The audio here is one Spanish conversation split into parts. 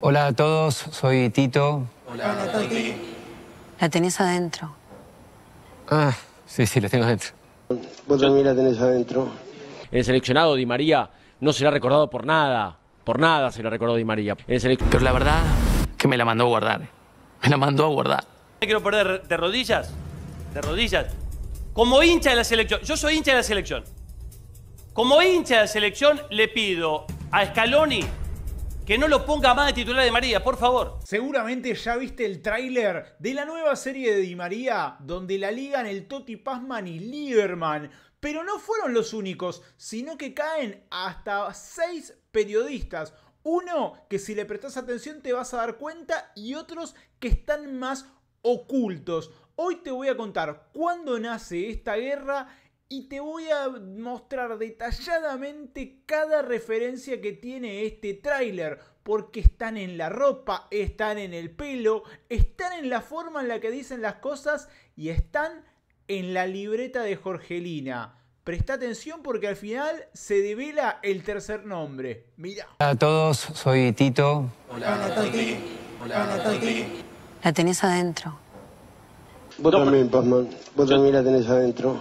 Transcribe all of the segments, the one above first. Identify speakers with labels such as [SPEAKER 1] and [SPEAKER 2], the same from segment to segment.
[SPEAKER 1] Hola a todos, soy Tito. Hola, La tenés adentro.
[SPEAKER 2] Ah, sí, sí, la tengo adentro.
[SPEAKER 3] Vos también la tenés adentro.
[SPEAKER 2] El seleccionado Di María no será recordado por nada. Por nada se la recordó Di María. Pero la verdad que me la mandó a guardar. Eh. Me la mandó a guardar. Me quiero perder de rodillas. De rodillas. Como hincha de la selección. Yo soy hincha de la selección. Como hincha de la selección le pido a Scaloni que no lo ponga más de titular
[SPEAKER 3] de María, por favor. Seguramente ya viste el tráiler de la nueva serie de Di María, donde la ligan el Toti Pazman y Lieberman. Pero no fueron los únicos, sino que caen hasta seis periodistas. Uno que si le prestas atención te vas a dar cuenta y otros que están más ocultos. Hoy te voy a contar cuándo nace esta guerra y te voy a mostrar detalladamente cada referencia que tiene este tráiler, porque están en la ropa, están en el pelo, están en la forma en la que dicen las cosas y están en la libreta de Jorgelina. Presta atención porque al final se devela el tercer nombre. Mira.
[SPEAKER 1] Hola a todos, soy Tito.
[SPEAKER 3] Hola, Hola,
[SPEAKER 1] La tenés adentro.
[SPEAKER 3] Vos también, Pazman, Vos también la tenés adentro.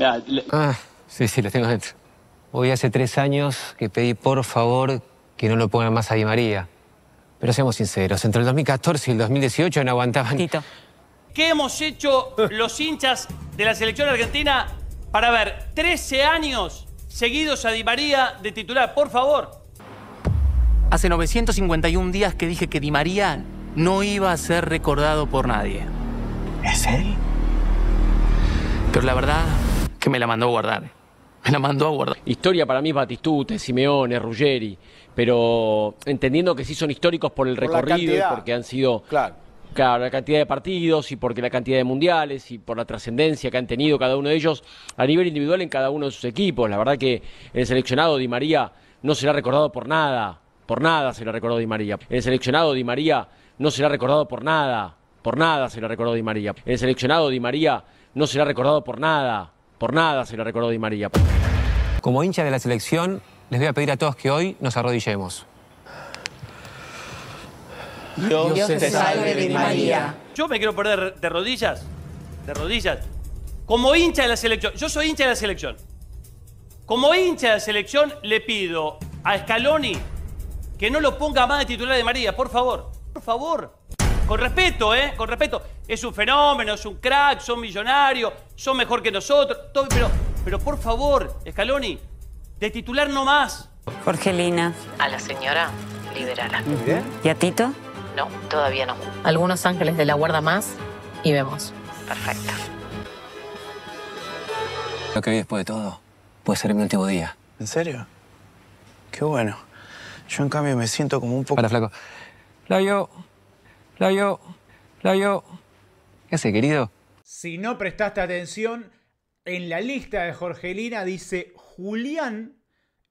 [SPEAKER 2] Ah,
[SPEAKER 1] sí, sí, lo tengo dentro. Hoy hace tres años que pedí por favor que no lo pongan más a Di María. Pero seamos sinceros, entre el 2014 y el 2018 no aguantaban.
[SPEAKER 2] ¿Qué hemos hecho los hinchas de la selección argentina para ver 13 años seguidos a Di María de titular? Por favor. Hace 951 días que dije que Di María no iba a ser recordado por nadie. ¿Es él? Pero la verdad, que me la mandó a guardar. Eh. Me la mandó a guardar. Historia para mí es Batistute, Simeone, Ruggeri, pero entendiendo que sí son históricos por el recorrido, porque han sido claro. la cantidad de partidos y porque la cantidad de mundiales y por la trascendencia que han tenido cada uno de ellos a nivel individual en cada uno de sus equipos. La verdad que el seleccionado Di María no será recordado por nada, por nada se será recordado Di María. El seleccionado Di María no será recordado por nada, por nada se será recordado Di María. El seleccionado Di María no será recordado por nada, por nada se lo recordó Di María. Como hincha de la selección, les voy a pedir a todos que hoy nos arrodillemos. Dios, te salve, Di María. Yo me quiero perder de rodillas, de rodillas. Como hincha de la selección, yo soy hincha de la selección. Como hincha de la selección, le pido a Scaloni que no lo ponga más de titular de María, por favor. Por favor con respeto, ¿eh? Con respeto. Es un fenómeno, es un crack, son millonarios, son mejor que nosotros. pero, pero por favor, Scaloni, de titular no más.
[SPEAKER 1] Jorgelina.
[SPEAKER 2] A la señora, liberala. ¿Y a Tito? No, todavía no.
[SPEAKER 1] Algunos ángeles de la guarda más y vemos. Perfecto. Lo que vi después de todo puede ser mi último día.
[SPEAKER 3] ¿En serio? Qué bueno. Yo en cambio me siento como un poco... Para,
[SPEAKER 1] flaco. yo. Flavio, Flavio, ¿qué querido?
[SPEAKER 3] Si no prestaste atención, en la lista de Jorgelina dice Julián,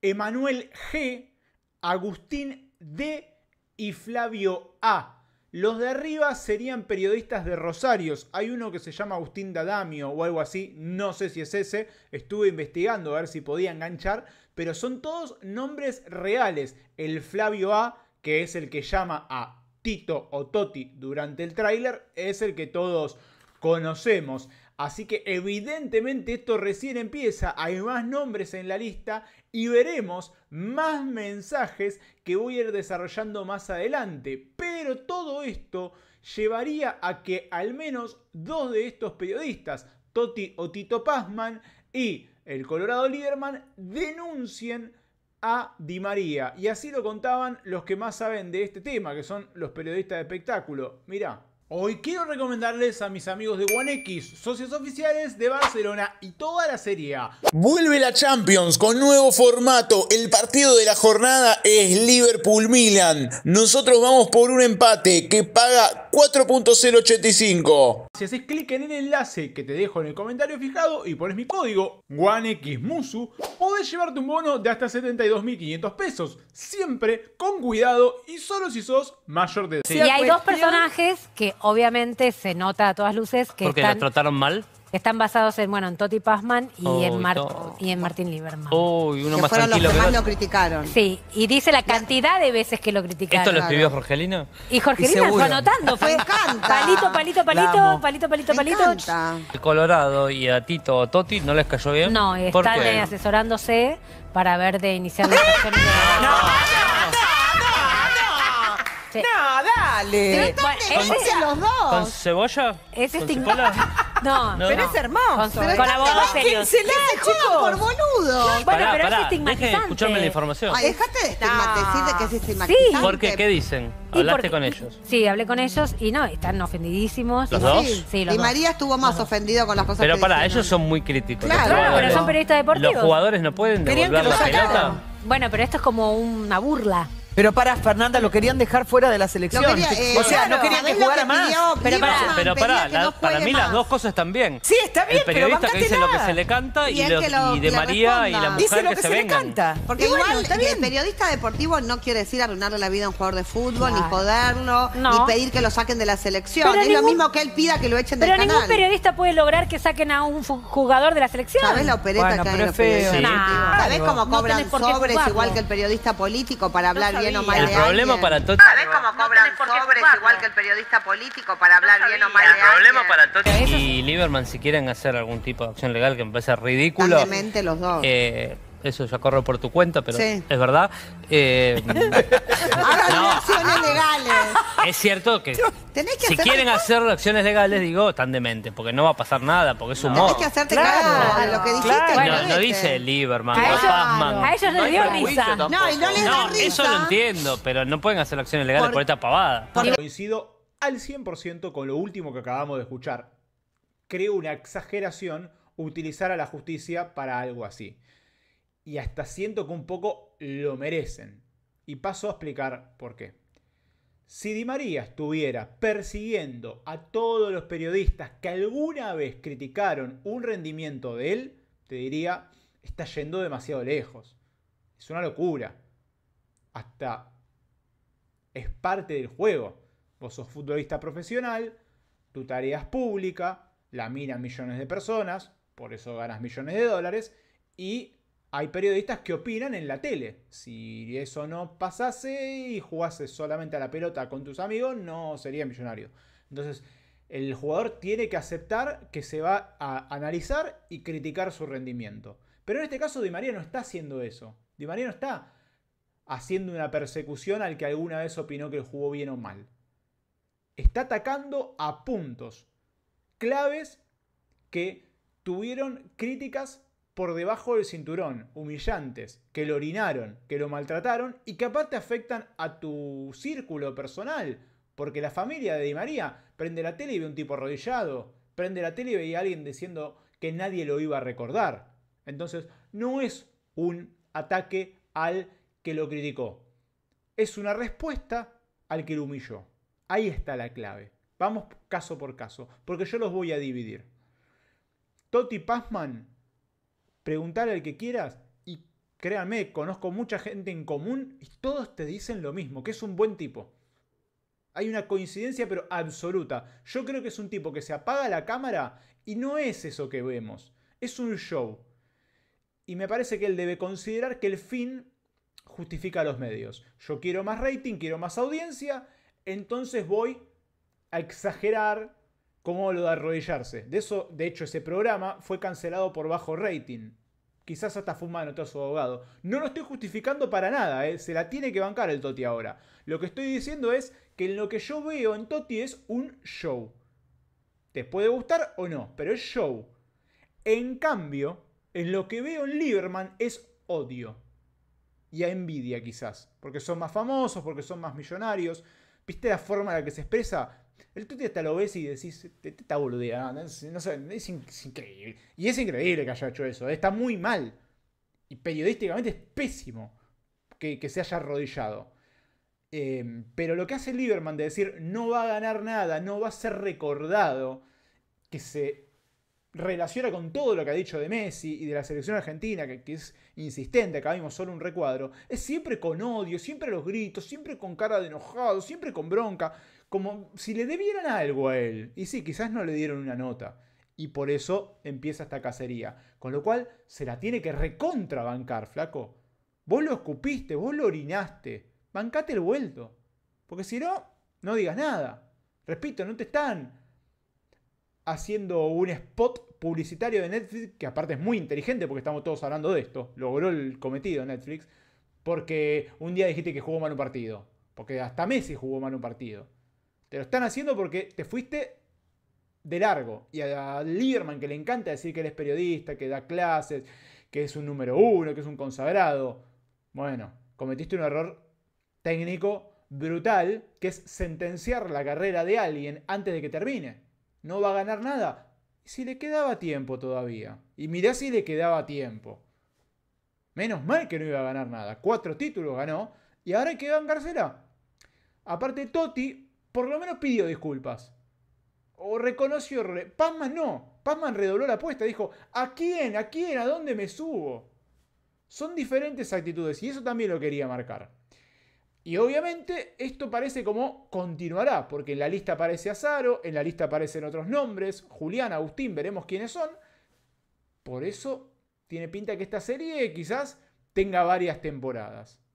[SPEAKER 3] Emanuel G, Agustín D y Flavio A. Los de arriba serían periodistas de Rosarios. Hay uno que se llama Agustín Dadamio o algo así, no sé si es ese. Estuve investigando a ver si podía enganchar, pero son todos nombres reales. El Flavio A, que es el que llama a Tito o Toti durante el tráiler es el que todos conocemos. Así que evidentemente esto recién empieza, hay más nombres en la lista y veremos más mensajes que voy a ir desarrollando más adelante. Pero todo esto llevaría a que al menos dos de estos periodistas, Toti o Tito Pazman y el Colorado Lieberman, denuncien a Di María. Y así lo contaban los que más saben de este tema, que son los periodistas de espectáculo. Mirá. Hoy quiero recomendarles a mis amigos de One X, socios oficiales de Barcelona y toda la Serie Vuelve la Champions con nuevo formato. El partido de la jornada es Liverpool-Milan. Nosotros vamos por un empate que paga 4.085. Si haces clic en el enlace que te dejo en el comentario fijado y pones mi código OneXMusu, podés llevarte un bono de hasta 72.500 pesos. Siempre con cuidado y solo si sos mayor de edad. Y hay dos
[SPEAKER 1] personajes que obviamente se nota a todas luces que Porque están,
[SPEAKER 3] trataron mal.
[SPEAKER 1] Están basados en, bueno, en Toti Pazman y, en, Mar y en Martín Lieberman. Uy, uno que más fueron los que más lo criticaron. Sí, y dice la cantidad de veces que lo criticaron. ¿Esto lo escribió Jorgelina? Y Jorgelina fue anotando. Fue palito, palito, palito, palito, palito, palito. El Colorado y a Tito o Toti no les cayó bien. No, están asesorándose para ver de iniciar la de... ¡No! No, dale. Pero los dos. ¿Con cebolla? Es ¿Con este No, pero es hermoso. Con- Pero la serio. Se por boludo. Bueno, pero es estigmatizante. que escucharme la información. Ay, dejate de estigmatizar de que es estigmatizante. ¿Por qué? ¿Qué dicen? Hablaste con ellos. Sí, hablé con ellos y no, están ofendidísimos. ¿Los dos? Sí, y María estuvo más ofendida con las cosas Pero que Pero pará, ellos son muy críticos. Claro, pero son periodistas deportivos. ¿Los jugadores no pueden Querían la pelota? Bueno, pero esto es como una burla. Pero para Fernanda, lo querían
[SPEAKER 2] dejar fuera de la selección. o sea, eh, no querían que jugara más.
[SPEAKER 1] pero para, pero para, para mí las dos cosas están bien. Sí, está bien. El periodista pero que dice lo que se le canta y, de María y la mujer dice lo que, se, le canta. Porque igual está bien.
[SPEAKER 2] periodista deportivo no quiere decir arruinarle la vida a un jugador de fútbol, ni joderlo, ni pedir que lo saquen de la selección. es lo mismo que él pida que lo echen del canal. Pero
[SPEAKER 1] ningún periodista puede lograr que saquen a un jugador de la selección. sabes la opereta que hay en los ¿Sabés cómo cobran sobres igual
[SPEAKER 2] que el periodista político para hablar bien? el problema
[SPEAKER 1] para todos ¿Sabés cómo
[SPEAKER 2] cobran sobres igual que el periodista político para hablar bien o mal el problema
[SPEAKER 1] para Totti. y Lieberman si quieren hacer algún tipo de acción legal que me parece ridículo. Los dos. Eh, eso ya corro por tu cuenta, pero es verdad. Eh, Hagan acciones legales. Es cierto que
[SPEAKER 3] si quieren
[SPEAKER 1] hacer acciones legales, digo, están demente porque no va a pasar nada, porque es humor. Tienes que hacerte a lo que dijiste. no, dice Lieberman, a, ellos, a ellos les dio risa. No, Eso lo entiendo, pero no pueden hacer acciones legales por, esta pavada.
[SPEAKER 3] Coincido al 100% con lo último que acabamos de escuchar. Creo una exageración utilizar a la justicia para algo así y hasta siento que un poco lo merecen. Y paso a explicar por qué. Si Di María estuviera persiguiendo a todos los periodistas que alguna vez criticaron un rendimiento de él, te diría, está yendo demasiado lejos. Es una locura. Hasta es parte del juego. Vos sos futbolista profesional, tu tarea es pública, la miran millones de personas, por eso ganas millones de dólares, y hay periodistas que opinan en la tele. Si eso no pasase y jugase solamente a la pelota con tus amigos, no sería millonario. Entonces, el jugador tiene que aceptar que se va a analizar y criticar su rendimiento. Pero en este caso Di María no está haciendo eso. Di María no está haciendo una persecución al que alguna vez opinó que jugó bien o mal. Está atacando a puntos claves que tuvieron críticas por debajo del cinturón, humillantes, que lo orinaron, que lo maltrataron y que aparte afectan a tu círculo personal. Porque la familia de Di María prende la tele y ve un tipo arrodillado, prende la tele y ve a alguien diciendo que nadie lo iba a recordar. Entonces, no es un ataque al que lo criticó. Es una respuesta al que lo humilló. Ahí está la clave. Vamos caso por caso, porque yo los voy a dividir. Toti Pazman preguntar al que quieras y créanme, conozco mucha gente en común y todos te dicen lo mismo, que es un buen tipo. Hay una coincidencia pero absoluta. Yo creo que es un tipo que se apaga la cámara y no es eso que vemos, es un show. Y me parece que él debe considerar que el fin justifica los medios. Yo quiero más rating, quiero más audiencia, entonces voy a exagerar ¿Cómo lo de arrodillarse. De eso, de hecho, ese programa fue cancelado por bajo rating. Quizás hasta fue a su abogado. No lo estoy justificando para nada, ¿eh? se la tiene que bancar el Toti ahora. Lo que estoy diciendo es que en lo que yo veo en Toti es un show. Te puede gustar o no, pero es show. En cambio, en lo que veo en Lieberman es odio. Y a envidia quizás. Porque son más famosos, porque son más millonarios. ¿Viste la forma en la que se expresa? El te hasta lo ves y decís, te está no sé, es, increíble. Y es increíble que haya hecho eso, eh, está muy mal. Y periodísticamente es pésimo que, se haya arrodillado. Em, pero lo que hace Lieberman de decir, no va a ganar nada, no va a ser recordado, que se relaciona con todo lo que ha dicho de Messi y de la selección argentina, que, es insistente, acá vimos solo un recuadro, es siempre con odio, siempre los gritos, siempre con cara de enojado, siempre con bronca como si le debieran algo a él. Y sí, quizás no le dieron una nota. Y por eso empieza esta cacería. Con lo cual se la tiene que recontrabancar, flaco. Vos lo escupiste, vos lo orinaste. Bancate el vuelto. Porque si no, no digas nada. Repito, no te están haciendo un spot publicitario de Netflix, que aparte es muy inteligente porque estamos todos hablando de esto. Logró el cometido Netflix. Porque un día dijiste que jugó mal un partido. Porque hasta Messi jugó mal un partido. Te lo están haciendo porque te fuiste de largo. Y a Lieberman, que le encanta decir que él es periodista, que da clases, que es un número uno, que es un consagrado. Bueno, cometiste un error técnico brutal, que es sentenciar la carrera de alguien antes de que termine. No va a ganar nada. Si le quedaba tiempo todavía. Y mirá si le quedaba tiempo. Menos mal que no iba a ganar nada. Cuatro títulos ganó. Y ahora hay que bancársela. Aparte, Totti por lo menos pidió disculpas. O reconoció. Pasman Pazman no. Pazman redobló la apuesta. Dijo: ¿A quién? ¿A quién? ¿A dónde me subo? Son diferentes actitudes y eso también lo quería marcar. Y obviamente esto parece como continuará, porque en la lista aparece a Azaro, en la lista aparecen otros nombres, Julián, Agustín, veremos quiénes son. Por eso tiene pinta que esta serie quizás tenga varias temporadas.